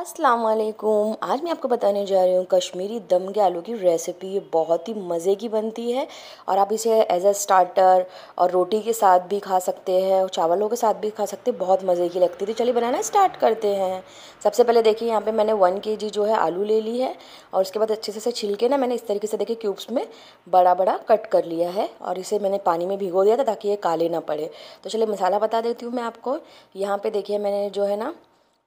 अस्सलाम वालेकुम आज मैं आपको बताने जा रही हूँ कश्मीरी दम के आलू की रेसिपी ये बहुत ही मज़े की बनती है और आप इसे एज अ स्टार्टर और रोटी के साथ भी खा सकते हैं और चावलों के साथ भी खा सकते हैं बहुत मज़े की लगती थी चलिए बनाना स्टार्ट करते हैं सबसे पहले देखिए यहाँ पे मैंने वन के जी जो है आलू ले ली है और उसके बाद अच्छे से छिल के ना मैंने इस तरीके से देखिए क्यूब्स में बड़ा बड़ा कट कर लिया है और इसे मैंने पानी में भिगो दिया था ताकि ये काले ना पड़े तो चलिए मसाला बता देती हूँ मैं आपको यहाँ पर देखिए मैंने जो है ना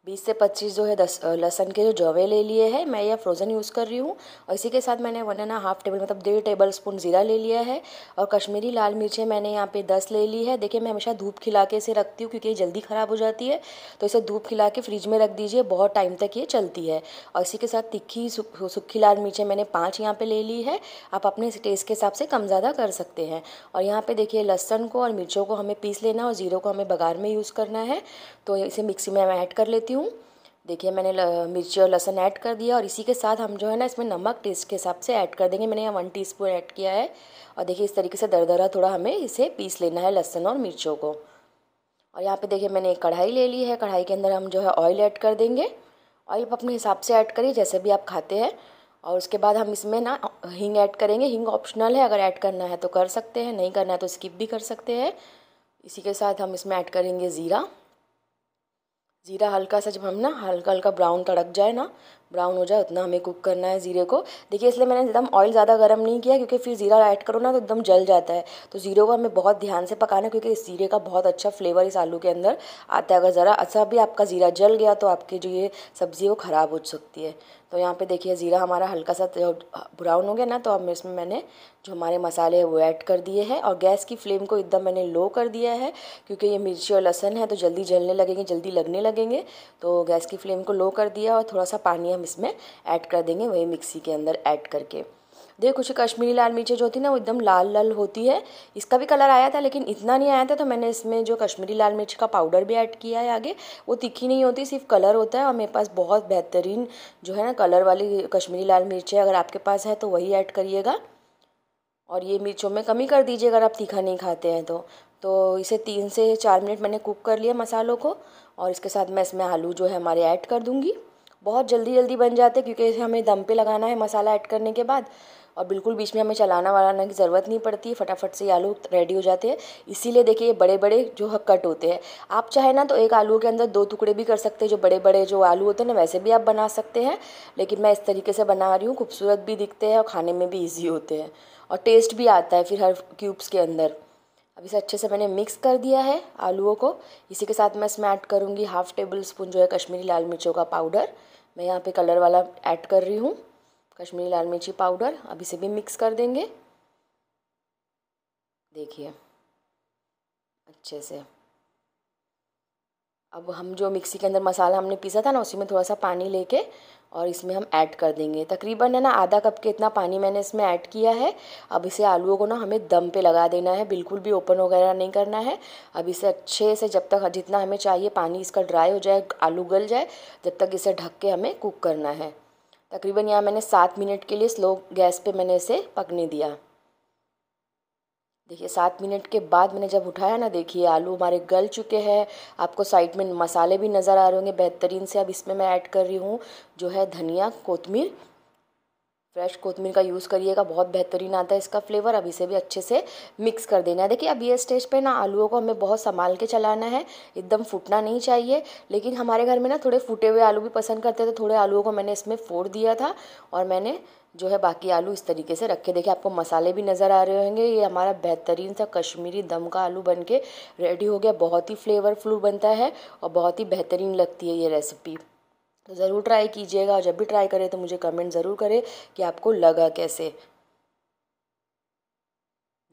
बीस से पच्चीस जो है दस लहसन के जो जवे ले लिए हैं मैं यह फ्रोज़न यूज़ कर रही हूँ और इसी के साथ मैंने वन एंड हाफ टेबल मतलब डेढ़ टेबल स्पून ज़ीरा ले लिया है और कश्मीरी लाल मिर्चें मैंने यहाँ पे दस ले ली है देखिए मैं हमेशा धूप खिला के इसे रखती हूँ क्योंकि ये जल्दी ख़राब हो जाती है तो इसे धूप खिला के फ्रिज में रख दीजिए बहुत टाइम तक ये चलती है और इसी के साथ तिखी सूखी लाल मिर्चें मैंने पाँच यहाँ पर ले ली है आप अपने टेस्ट के हिसाब से कम ज़्यादा कर सकते हैं और यहाँ पर देखिए लहसन को और मिर्चों को हमें पीस लेना और ज़ीरो को हमें बघार में यूज़ करना है तो इसे मिक्सी में मैं ऐड कर लेती हूँ हूँ देखिए मैंने मिर्ची और लहसुन ऐड कर दिया और इसी के साथ हम जो है ना इसमें नमक टेस्ट के हिसाब से ऐड कर देंगे मैंने यहाँ वन टीस्पून ऐड किया है और देखिए इस तरीके से दरदरा थोड़ा हमें इसे पीस लेना है लहसुन और मिर्चों को और यहाँ पे देखिए मैंने एक कढ़ाई ले ली है कढ़ाई के अंदर हम जो है ऑयल ऐड कर देंगे ऑयल आप अपने हिसाब से ऐड करिए जैसे भी आप खाते हैं और उसके बाद हम इसमें ना हींग ऐड करेंगे हींग ऑप्शनल है अगर ऐड करना है तो कर सकते हैं नहीं करना है तो स्किप भी कर सकते हैं इसी के साथ हम इसमें ऐड करेंगे ज़ीरा ज़ीरा हल्का सा जब हम ना हल्का हल्का ब्राउन तड़क जाए ना ब्राउन हो जाए उतना हमें कुक करना है ज़ीरे को देखिए इसलिए मैंने एकदम ऑयल ज़्यादा गर्म नहीं किया क्योंकि फिर ज़ीरा ऐड करो ना तो एकदम जल जाता है तो ज़ीरे को हमें बहुत ध्यान से पकाना है क्योंकि इस ज़ीरे का बहुत अच्छा फ्लेवर इस आलू के अंदर आता है अगर ज़रा अच्छा भी आपका ज़ीरा जल गया तो आपकी जो ये सब्ज़ी वो ख़राब हो सकती है तो यहाँ पे देखिए ज़ीरा हमारा हल्का सा ब्राउन हो गया ना तो अब इसमें मैंने जो हमारे मसाले हैं वो ऐड कर दिए हैं और गैस की फ्लेम को एकदम मैंने लो कर दिया है क्योंकि ये मिर्ची और लहसन है तो जल्दी जलने लगेंगे जल्दी लगने लगेंगे तो गैस की फ्लेम को लो कर दिया और थोड़ा सा पानी हम इसमें ऐड कर देंगे वही मिक्सी के अंदर ऐड करके देखिए कुछ कश्मीरी लाल मिर्चें जो थी ना वो एकदम लाल लाल होती है इसका भी कलर आया था लेकिन इतना नहीं आया था तो मैंने इसमें जो कश्मीरी लाल मिर्च का पाउडर भी ऐड किया है आगे वो तीखी नहीं होती सिर्फ कलर होता है और मेरे पास बहुत बेहतरीन जो है ना कलर वाली कश्मीरी लाल मिर्च है अगर आपके पास है तो वही ऐड करिएगा और ये मिर्चों में कमी कर दीजिए अगर आप तीखा नहीं खाते हैं तो तो इसे तीन से चार मिनट मैंने कुक कर लिया मसालों को और इसके साथ मैं इसमें आलू जो है हमारे ऐड कर दूँगी बहुत जल्दी जल्दी बन जाते हैं क्योंकि इसे हमें दम पे लगाना है मसाला ऐड करने के बाद और बिल्कुल बीच में हमें चलाना वालाना की ज़रूरत नहीं पड़ती फटाफट से आलू रेडी हो जाते हैं इसीलिए देखिए ये बड़े बड़े जो है कट होते हैं आप चाहे ना तो एक आलू के अंदर दो टुकड़े भी कर सकते हैं जो बड़े बड़े जो आलू होते हैं ना वैसे भी आप बना सकते हैं लेकिन मैं इस तरीके से बना रही हूँ खूबसूरत भी दिखते हैं और खाने में भी ईजी होते हैं और टेस्ट भी आता है फिर हर क्यूब्स के अंदर अब इसे अच्छे से मैंने मिक्स कर दिया है आलूओं को इसी के साथ मैं इसमें ऐड करूँगी हाफ़ टेबल स्पून जो है कश्मीरी लाल मिर्चों का पाउडर मैं यहाँ पे कलर वाला ऐड कर रही हूँ कश्मीरी लाल मिर्ची पाउडर अब इसे भी मिक्स कर देंगे देखिए अच्छे से अब हम जो मिक्सी के अंदर मसाला हमने पीसा था ना उसी में थोड़ा सा पानी लेके और इसमें हम ऐड कर देंगे तकरीबन है ना आधा कप के इतना पानी मैंने इसमें ऐड किया है अब इसे आलूओं को ना हमें दम पे लगा देना है बिल्कुल भी ओपन वगैरह नहीं करना है अब इसे अच्छे से जब तक जितना हमें चाहिए पानी इसका ड्राई हो जाए आलू गल जाए जब तक इसे ढक के हमें कुक करना है तकरीबन यहाँ मैंने सात मिनट के लिए स्लो गैस पर मैंने इसे पकने दिया देखिए सात मिनट के बाद मैंने जब उठाया ना देखिए आलू हमारे गल चुके हैं आपको साइड में मसाले भी नज़र आ रहे होंगे बेहतरीन से अब इसमें मैं ऐड कर रही हूँ जो है धनिया कोतमीर फ्रेश कोथमीर का यूज़ करिएगा बहुत बेहतरीन आता है इसका फ्लेवर अब इसे भी अच्छे से मिक्स कर देना है देखिए अब ये स्टेज पे ना आलूओं को हमें बहुत संभाल के चलाना है एकदम फूटना नहीं चाहिए लेकिन हमारे घर में ना थोड़े फूटे हुए आलू भी पसंद करते थे तो थोड़े आलूओं को मैंने इसमें फोड़ दिया था और मैंने जो है बाकी आलू इस तरीके से रखे देखिए आपको मसाले भी नज़र आ रहे होंगे ये हमारा बेहतरीन सा कश्मीरी दम का आलू बन के रेडी हो गया बहुत ही फ्लेवरफुल बनता है और बहुत ही बेहतरीन लगती है ये रेसिपी तो ज़रूर ट्राई कीजिएगा और जब भी ट्राई करें तो मुझे कमेंट ज़रूर करें कि आपको लगा कैसे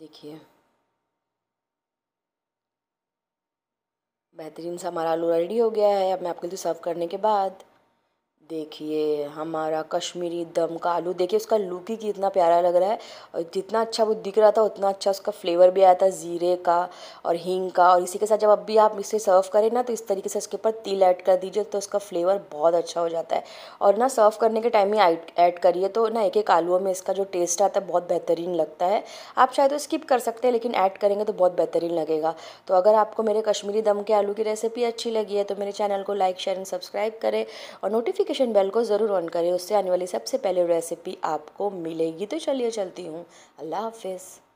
देखिए बेहतरीन सा हमारा आलू रेडी हो गया है अब मैं आपके लिए सर्व करने के बाद देखिए हमारा कश्मीरी दम का आलू देखिए उसका लुक ही कितना प्यारा लग रहा है और जितना अच्छा वो दिख रहा था उतना अच्छा उसका फ्लेवर भी आया था ज़ीरे का और हींग का और इसी के साथ जब अब भी आप इसे सर्व करें ना तो इस तरीके से इसके ऊपर तिल ऐड कर दीजिए तो उसका फ्लेवर बहुत अच्छा हो जाता है और ना सर्व करने के टाइम ही ऐड करिए तो ना एक एक आलुओं में इसका जो टेस्ट आता है बहुत बेहतरीन लगता है आप शायद स्किप कर सकते हैं लेकिन ऐड करेंगे तो बहुत बेहतरीन लगेगा तो अगर आपको मेरे कश्मीरी दम के आलू की रेसिपी अच्छी लगी है तो मेरे चैनल को लाइक शेयर एंड सब्सक्राइब करें और नोटिफिकेशन नोटिफिकेशन बेल को ज़रूर ऑन करें उससे आने वाली सबसे पहले रेसिपी आपको मिलेगी तो चलिए चलती हूँ अल्लाह हाफिज़